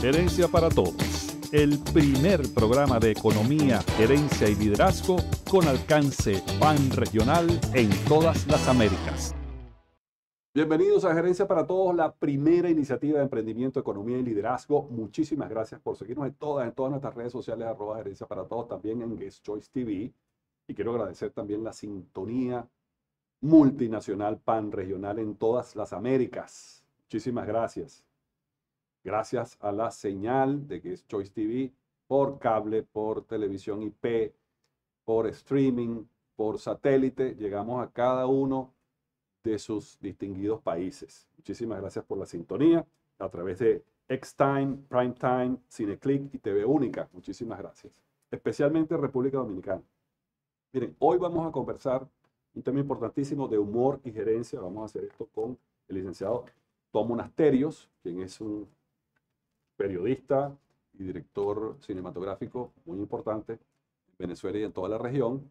Gerencia para Todos, el primer programa de economía, gerencia y liderazgo con alcance pan-regional en todas las Américas. Bienvenidos a Gerencia para Todos, la primera iniciativa de emprendimiento, economía y liderazgo. Muchísimas gracias por seguirnos en todas, en todas nuestras redes sociales, arroba Gerencia para Todos, también en Guest Choice TV. Y quiero agradecer también la sintonía multinacional panregional en todas las Américas. Muchísimas gracias gracias a la señal de que es Choice TV, por cable, por televisión IP, por streaming, por satélite, llegamos a cada uno de sus distinguidos países. Muchísimas gracias por la sintonía a través de Xtime, Time, Cineclick y TV Única. Muchísimas gracias. Especialmente República Dominicana. Miren, hoy vamos a conversar un tema importantísimo de humor y gerencia. Vamos a hacer esto con el licenciado Tom Monasterios, quien es un periodista y director cinematográfico muy importante en Venezuela y en toda la región.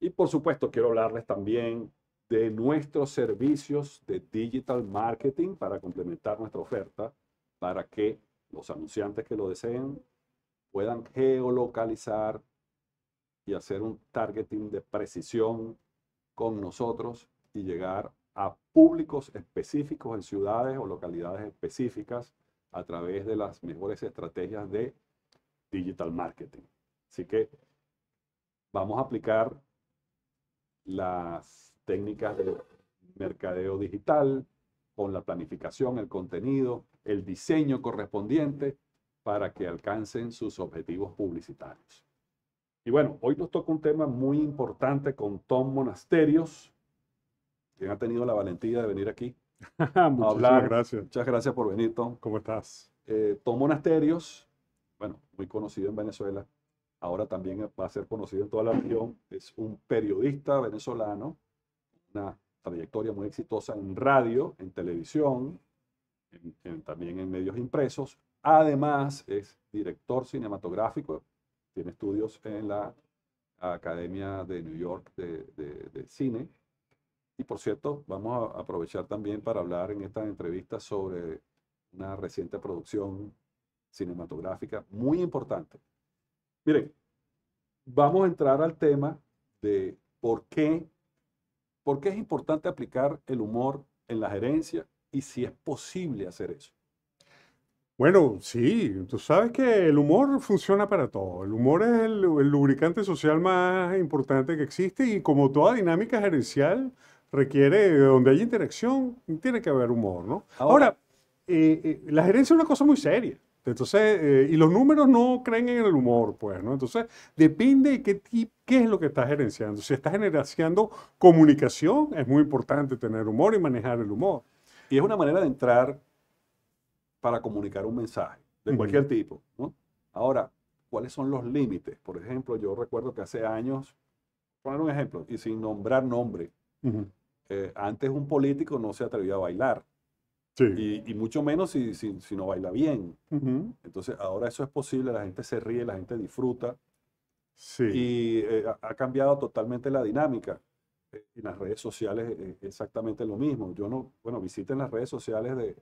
Y por supuesto, quiero hablarles también de nuestros servicios de digital marketing para complementar nuestra oferta, para que los anunciantes que lo deseen puedan geolocalizar y hacer un targeting de precisión con nosotros y llegar a públicos específicos en ciudades o localidades específicas a través de las mejores estrategias de digital marketing. Así que vamos a aplicar las técnicas de mercadeo digital con la planificación, el contenido, el diseño correspondiente para que alcancen sus objetivos publicitarios. Y bueno, hoy nos toca un tema muy importante con Tom Monasterios, quien ha tenido la valentía de venir aquí Muchas gracias. Muchas gracias por venir, Tom. ¿Cómo estás? Eh, Tom Monasterios, bueno, muy conocido en Venezuela, ahora también va a ser conocido en toda la región, es un periodista venezolano, una trayectoria muy exitosa en radio, en televisión, también en medios impresos. Además, es director cinematográfico, tiene estudios en la Academia de New York de Cine y por cierto, vamos a aprovechar también para hablar en esta entrevista sobre una reciente producción cinematográfica muy importante. Miren, vamos a entrar al tema de por qué, por qué es importante aplicar el humor en la gerencia y si es posible hacer eso. Bueno, sí, tú sabes que el humor funciona para todo. El humor es el, el lubricante social más importante que existe y como toda dinámica gerencial, requiere, donde hay interacción, tiene que haber humor, ¿no? Ahora, eh, eh, la gerencia es una cosa muy seria. Entonces, eh, y los números no creen en el humor, pues, ¿no? Entonces, depende de qué, qué es lo que estás gerenciando. Si estás gerenciando comunicación, es muy importante tener humor y manejar el humor. Y es una manera de entrar para comunicar un mensaje, de cualquier tipo, ¿no? Ahora, ¿cuáles son los límites? Por ejemplo, yo recuerdo que hace años, poner un ejemplo, y sin nombrar nombre, eh, antes un político no se atrevía a bailar. Y, mucho menos si, no baila bien. Entonces, ahora eso es posible, la gente se ríe, la gente disfruta. Y eh, ha cambiado totalmente la dinámica. Eh, en las redes sociales exactamente lo mismo. Yo no, bueno, visiten las redes sociales de,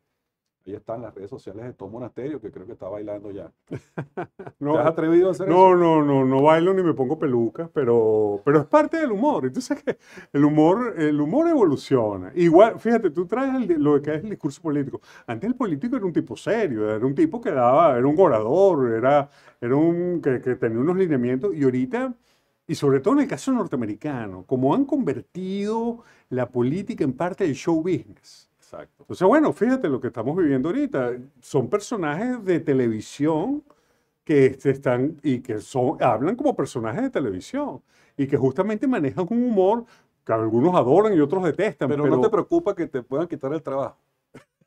Ahí están las redes sociales de Tom Monasterio, que creo que está bailando ya. no, ¿Te has atrevido a hacer eso? No, no, no no bailo ni me pongo pelucas, pero, pero es parte del humor. Entonces, el humor, el humor evoluciona. Igual, fíjate, tú traes lo que es el discurso político. Antes el político era un tipo serio, era un tipo que daba, era un orador, era, era un que, que tenía unos lineamientos y ahorita... Y sobre todo en el caso norteamericano, como han convertido la política en parte del show business, Exacto. Entonces, bueno, fíjate lo que estamos viviendo ahorita. Son personajes de televisión que están y que son, hablan como personajes de televisión y que justamente manejan un humor que algunos adoran y otros detestan. Pero, pero no te preocupa que te puedan quitar el trabajo.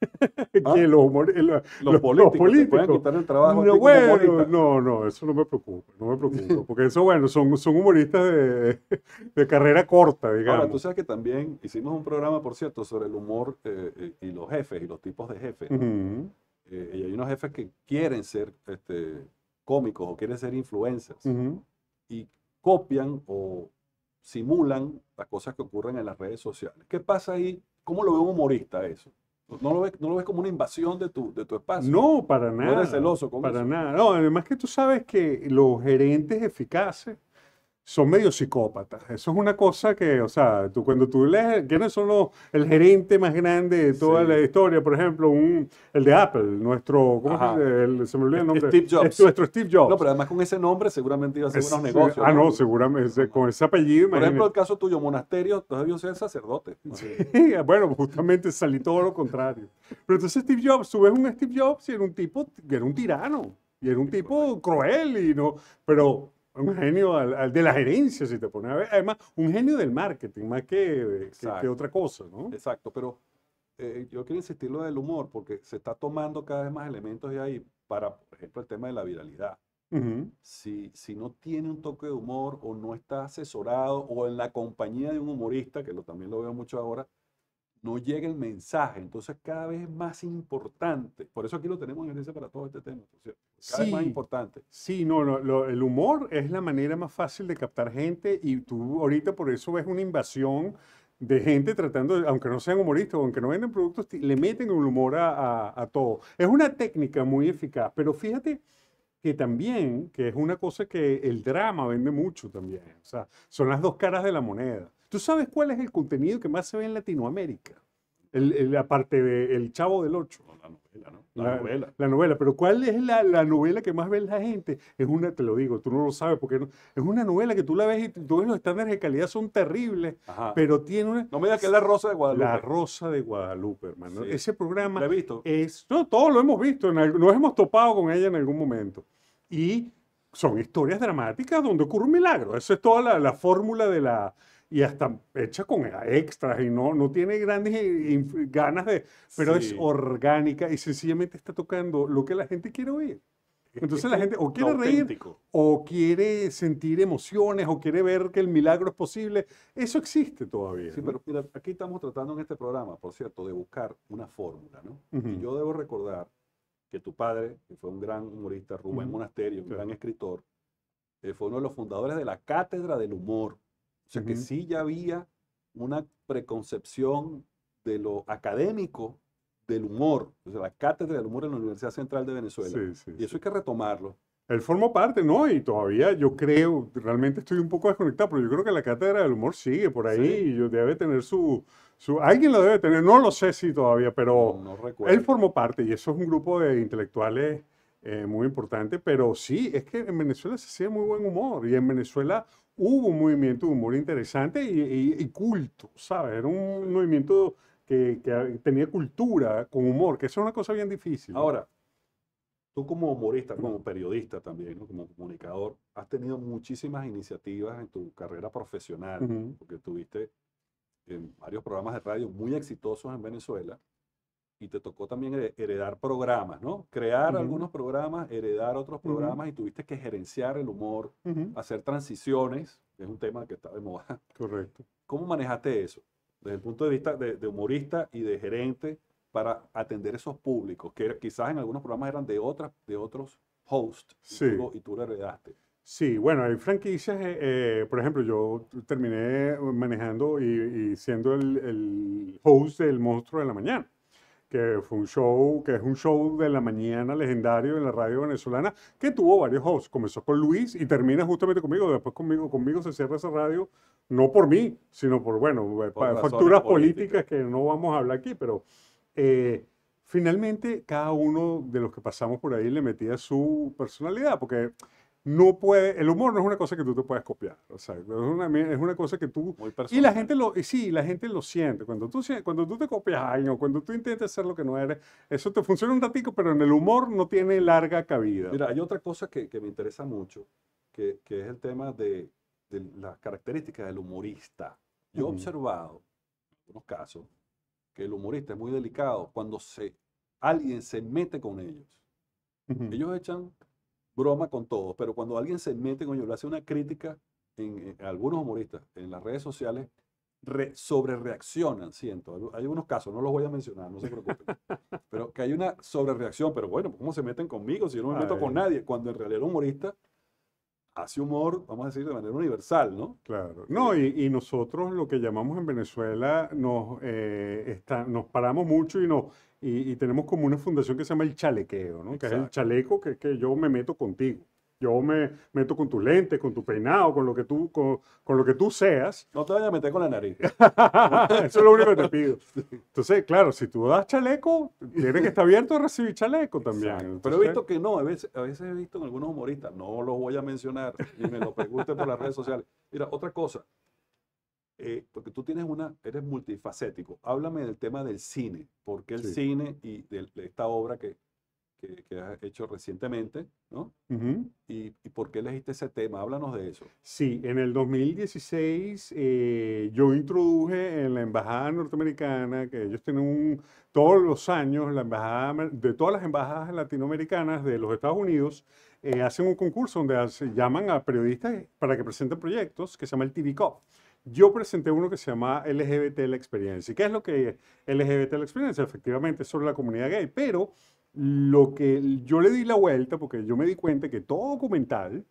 ¿Ah? Eh, los, políticos, los políticos el No, no, eso no me preocupa, no me preocupa, porque eso, bueno, son, son humoristas de, carrera corta, digamos. Ahora, tú sabes que también hicimos un programa, por cierto, sobre el humor eh, eh, y los jefes y los tipos de jefes. y hay unos jefes que quieren ser este, cómicos o quieren ser influencers y copian o simulan las cosas que ocurren en las redes sociales. ¿Qué pasa ahí? ¿Cómo lo ve un humorista eso? Pues no lo, ves, no lo ves como una invasión de tu, de tu espacio. No, para nada. No eres celoso con para nada. No, además que tú sabes que los gerentes eficaces son medio psicópatas. Eso es una cosa que, o sea, tú cuando tú lees, ¿quiénes son los, el gerente más grande de toda la historia? Por ejemplo, un, el de Apple, nuestro, ¿cómo se me olvidó el nombre. Steve Jobs. nuestro Steve Jobs. No, pero además con ese nombre seguramente iba a hacer unos negocios. ah, no, seguramente, con ese apellido. Por ejemplo, el caso tuyo, monasterio, entonces debió ser sacerdote. Sí, bueno, justamente salí todo lo contrario. Pero entonces Steve Jobs, tú ves un Steve Jobs y era un tipo, era un tirano. Y era un tipo cruel y no, pero un genio al, de la gerencia, si te pones a ver. Además, un genio del marketing, más que, que, otra cosa, ¿no? Exacto, pero eh, yo quiero insistir lo del humor, porque se está tomando cada vez más elementos de ahí para, por ejemplo, el tema de la viralidad. si, si no tiene un toque de humor o no está asesorado o en la compañía de un humorista, que lo, también lo veo mucho ahora, no llega el mensaje. Entonces cada vez es más importante. Por eso aquí lo tenemos en evidencia para todo este tema. Cada vez más importante. Sí, no, el humor es la manera más fácil de captar gente y tú ahorita por eso ves una invasión de gente tratando, aunque no sean humoristas, aunque no venden productos, le meten el humor a, a todo. Es una técnica muy eficaz, pero fíjate que también, que es una cosa que el drama vende mucho también. O sea, son las dos caras de la moneda. ¿Tú sabes cuál es el contenido que más se ve en Latinoamérica? Aparte la parte de El Chavo del Ocho. la novela, ¿no? La, novela. La novela, pero ¿cuál es la, novela que más ve la gente? Es una, te lo digo, tú no lo sabes, porque es una novela que tú la ves y tú ves los estándares de calidad son terribles, pero tiene una... No me digas que es La Rosa de Guadalupe. La Rosa de Guadalupe, hermano. Ese programa... ¿La has visto? no, todos lo hemos visto, nos hemos topado con ella en algún momento. Y son historias dramáticas donde ocurre un milagro. Esa es toda la fórmula de la y hasta hecha con extras y no, no tiene grandes eh, ganas de, pero es orgánica y sencillamente está tocando lo que la gente quiere oír. Entonces la gente o quiere reír o quiere sentir emociones o quiere ver que el milagro es posible. Eso existe todavía. Sí, pero mira, aquí estamos tratando en este programa, por cierto, de buscar una fórmula, Y yo debo recordar que tu padre, que fue un gran humorista, Rubén Monasterio, un gran escritor, eh, fue uno de los fundadores de la Cátedra del Humor o sea, que sí ya había una preconcepción de lo académico del humor, de la cátedra del humor en la Universidad Central de Venezuela. y eso hay que retomarlo. Él formó parte, ¿no? Y todavía yo creo, realmente estoy un poco desconectado, pero yo creo que la cátedra del humor sigue por ahí y debe tener su, su, Alguien lo debe tener, no lo sé si todavía, pero él formó parte y eso es un grupo de intelectuales eh, muy importante, pero sí, es que en Venezuela se hacía muy buen humor y en Venezuela hubo un movimiento de humor interesante y, culto, ¿sabes? Era un movimiento que, tenía cultura con humor, que eso es una cosa bien difícil. Ahora, tú como humorista, como periodista también, como comunicador, has tenido muchísimas iniciativas en tu carrera profesional, porque tuviste en eh, varios programas de radio muy exitosos en Venezuela y te tocó también heredar programas, ¿no? Crear algunos programas, heredar otros programas y tuviste que gerenciar el humor, hacer transiciones, es un tema que está de moda. Correcto. ¿Cómo manejaste eso desde el punto de vista de, humorista y de gerente para atender esos públicos que quizás en algunos programas eran de, otras, de otros hosts sí. y, tú, lo heredaste? Sí, bueno, hay franquicias, eh, eh, por ejemplo, yo terminé manejando y, siendo el host del Monstruo de la Mañana que fue un show, que es un show de la mañana legendario en la radio venezolana, que tuvo varios hosts. Comenzó con Luis y termina justamente conmigo. Después conmigo, conmigo se cierra esa radio, no por mí, sino por, bueno, facturas políticas que no vamos a hablar aquí, pero eh, finalmente cada uno de los que pasamos por ahí le metía su personalidad, porque no puede, el humor no es una cosa que tú te puedes copiar, es una, es una cosa que tú... y la gente lo, sí, la gente lo siente, cuando tú, cuando tú te copias a cuando tú intentas ser lo que no eres, eso te funciona un ratito, pero en el humor no tiene larga cabida. Mira, hay otra cosa que, me interesa mucho, que, que es el tema de, de, las características del humorista. Yo he observado, en unos casos, que el humorista es muy delicado cuando se, alguien se mete con ellos. Ellos echan broma con todos, pero cuando alguien se mete con yo, le hace una crítica en, eh, algunos humoristas en las redes sociales, sobre reaccionan, siento. Hay unos casos, no los voy a mencionar, no se preocupen. pero que hay una sobre reacción, pero bueno, ¿cómo se meten conmigo si yo no me meto con nadie? Cuando en realidad el humorista hace humor, vamos a decir, de manera universal, ¿no? Claro. No, y, nosotros lo que llamamos en Venezuela nos, eh, está, nos paramos mucho y nos y, tenemos como una fundación que se llama el chalequeo, ¿no? que es el chaleco que, que yo me meto contigo. Yo me meto con tus lentes, con tu peinado, con lo que tú, con, lo que tú seas. No te vayas a meter con la nariz. Eso es lo único que te pido. Entonces, claro, si tú das chaleco, tiene que estar abierto a recibir chaleco también. Pero he visto que no, a veces, a veces he visto en algunos humoristas, no los voy a mencionar, y me lo pregunten por las redes sociales. Mira, otra cosa, eh, porque tú tienes una, eres multifacético. Háblame del tema del cine, porque el cine y de, esta obra que, que, has hecho recientemente, ¿no? y, por qué elegiste ese tema? Háblanos de eso. Sí, en el 2016 eh, yo introduje en la Embajada Norteamericana, que ellos tienen un, todos los años, la embajada, de todas las embajadas latinoamericanas de los Estados Unidos, eh, hacen un concurso donde llaman a periodistas para que presenten proyectos que se llama el TV yo presenté uno que se llama LGBT la experiencia. ¿Y qué es lo que es LGBT la experiencia? Efectivamente, es sobre la comunidad gay, pero lo que yo le di la vuelta, porque yo me di cuenta que todo documental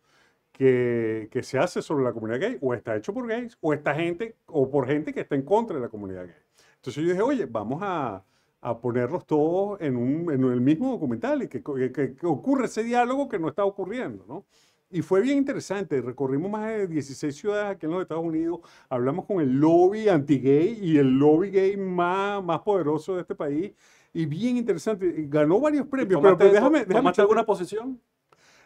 que, que, se hace sobre la comunidad gay o está hecho por gays o está gente o por gente que está en contra de la comunidad gay. Entonces yo dije, oye, vamos a, a ponerlos todos en, un, en el mismo documental y que, que, ocurre ese diálogo que no está ocurriendo, ¿no? Y fue bien interesante, recorrimos más de 16 ciudades aquí en los Estados Unidos, hablamos con el lobby anti-gay y el lobby gay más, más poderoso de este país, y bien interesante, ganó varios premios, pero, pues déjame, déjame... alguna posición?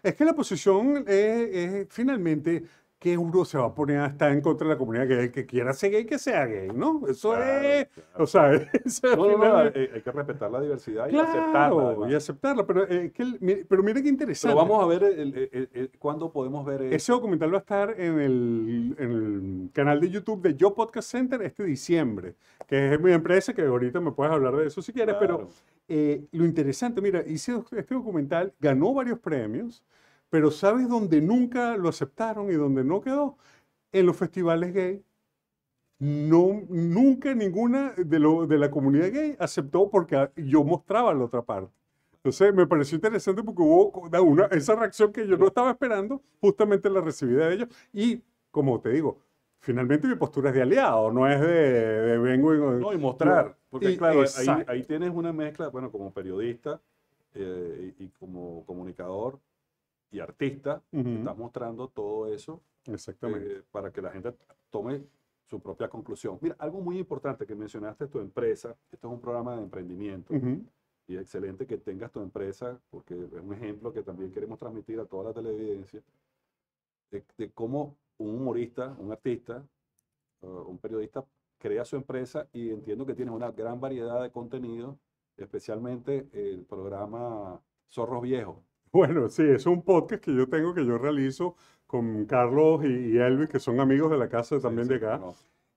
Es que la posición es finalmente, ¿Qué uno se va a poner a estar en contra de la comunidad gay, que quiera ser gay, que sea gay, ¿no? Eso es, o sea, eh, eh, hay, que respetar la diversidad y aceptarla. Y aceptarla, pero, eh, qué interesante. Pero vamos a ver cuándo podemos ver... Ese documental va a estar en el, canal de YouTube de Yo Podcast Center este diciembre, que es mi empresa, que ahorita me puedes hablar de eso si quieres, pero eh, lo interesante, mira, hice este documental, ganó varios premios, pero ¿sabes dónde nunca lo aceptaron y dónde no quedó? En los festivales gay. No, nunca ninguna de, lo, de la comunidad gay aceptó porque yo mostraba la otra parte. Entonces me pareció interesante porque hubo una, esa reacción que yo no estaba esperando, justamente la recibida de ellos. Y como te digo, finalmente mi postura es de aliado, no es de, vengo y... No, y mostrar. Porque claro, ahí, tienes una mezcla, bueno, como periodista eh, y, y, como comunicador, y artista, estás mostrando todo eso Exactamente. Eh, para que la gente tome su propia conclusión. Mira, algo muy importante que mencionaste, tu empresa, esto es un programa de emprendimiento. Y es excelente que tengas tu empresa, porque es un ejemplo que también queremos transmitir a toda la televidencia, de, cómo un humorista, un artista, un periodista crea su empresa y entiendo que tienes una gran variedad de contenido, especialmente el programa Zorros Viejos. Bueno, sí, es un podcast que yo tengo, que yo realizo con Carlos y, Elvis, que son amigos de la casa también de acá.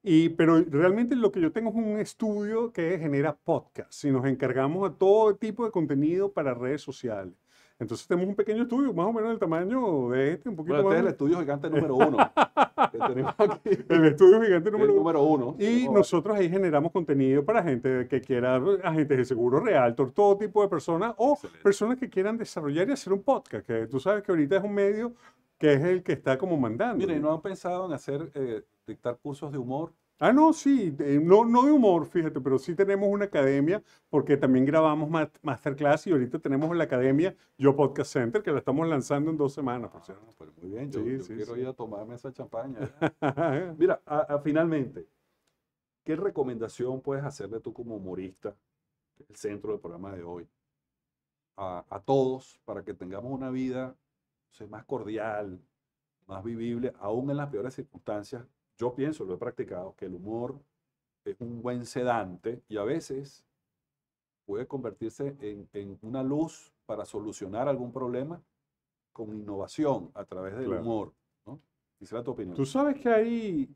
Y, pero realmente lo que yo tengo es un estudio que genera podcast y nos encargamos de todo tipo de contenido para redes sociales. Entonces tenemos un pequeño estudio, más o menos del tamaño de este, un poquito más. Este es el estudio gigante número uno. El estudio gigante número, uno. Y nosotros ahí generamos contenido para gente que quiera, agentes de seguro real, todo tipo de personas o personas que quieran desarrollar y hacer un podcast, que tú sabes que ahorita es un medio que es el que está como mandando. ¿Y ¿no han pensado en hacer, eh, dictar cursos de humor? Ah, no, sí, eh, no, no de humor, fíjate, pero sí tenemos una academia, porque también grabamos masterclass y ahorita tenemos la academia Yo Podcast Center, que la estamos lanzando en dos semanas, por ah, pues muy bien, yo, quiero ir a tomarme esa champaña. ¿eh? Mira, finalmente, ¿qué recomendación puedes hacerle tú como humorista, el centro del programa de hoy, a, todos para que tengamos una vida más cordial, más vivible, aún en las peores circunstancias yo pienso, lo he practicado, que el humor es un buen sedante y a veces puede convertirse en, una luz para solucionar algún problema con innovación a través del humor. ¿no? Quisiera tu opinión. Tú sabes que hay,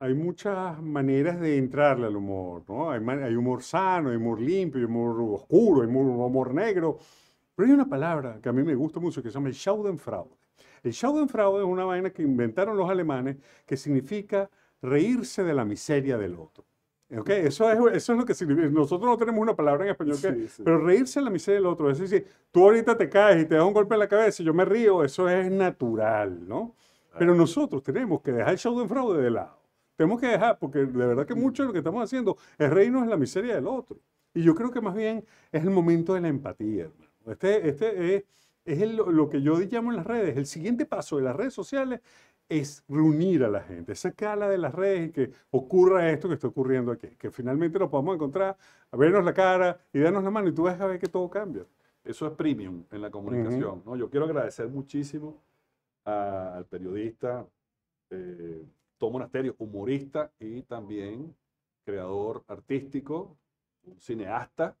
hay muchas maneras de entrarle al humor, ¿no? Hay, humor sano, hay humor limpio, hay humor oscuro, hay humor, negro. Pero hay una palabra que a mí me gusta mucho que se llama el fraud el Schadenfreude es una vaina que inventaron los alemanes que significa reírse de la miseria del otro. Okay, eso, es, eso es lo que significa. Nosotros no tenemos una palabra en español, que, pero reírse de la miseria del otro. Es decir, tú ahorita te caes y te das un golpe en la cabeza y yo me río, eso es natural, ¿no? Pero nosotros tenemos que dejar el show de de lado. Tenemos que dejar, porque de verdad que mucho de lo que estamos haciendo es reírnos de la miseria del otro. Y yo creo que más bien es el momento de la empatía, hermano. Este, este es es lo que yo llamo en las redes. El siguiente paso de las redes sociales es reunir a la gente, sacarla de las redes y que ocurra esto que está ocurriendo aquí, que finalmente nos podamos encontrar, a vernos la cara y darnos la mano y tú vas a ver que todo cambia. Eso es premium en la comunicación. ¿no? Yo quiero agradecer muchísimo al periodista eh, Tom Monasterio, humorista y también creador artístico, cineasta,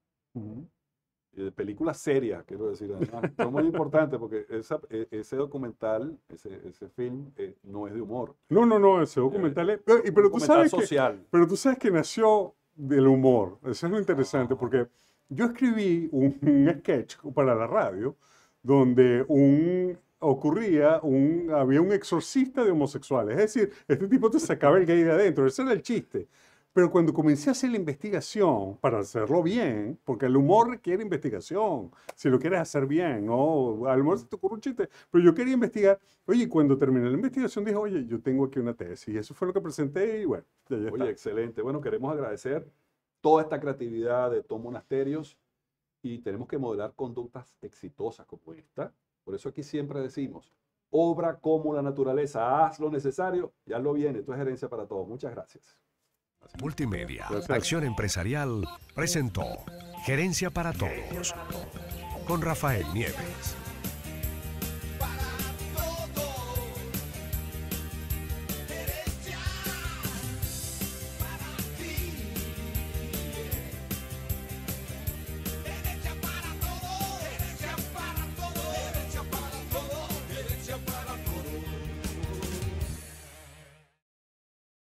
de películas serias, quiero decir, además, muy importante porque e, ese documental, ese, ese film, eh, no es de humor. No, no, no, ese eh, documental es... Pero, tú sabes social. Que, pero tú sabes que nació del humor, eso es lo interesante, ah. porque yo escribí un, sketch para la radio donde un ocurría un había un exorcista de homosexuales es decir este tipo te sacaba el gay de adentro ese era el chiste pero cuando comencé a hacer la investigación, para hacerlo bien, porque el humor requiere investigación, si lo quieres hacer bien, ¿no? Al humor se te ocurre un chiste, pero yo quería investigar. Oye, cuando terminé la investigación dije, oye, yo tengo aquí una tesis, y eso fue lo que presenté y bueno, ya, ya Oye, excelente. Bueno, queremos agradecer toda esta creatividad de todos Monasterios y tenemos que modelar conductas exitosas como esta. Por eso aquí siempre decimos, obra como la naturaleza, haz lo necesario, ya lo viene. Esto es herencia para todos. Muchas gracias. Multimedia, pues Acción Empresarial, presentó Gerencia para Todos con Rafael Nieves.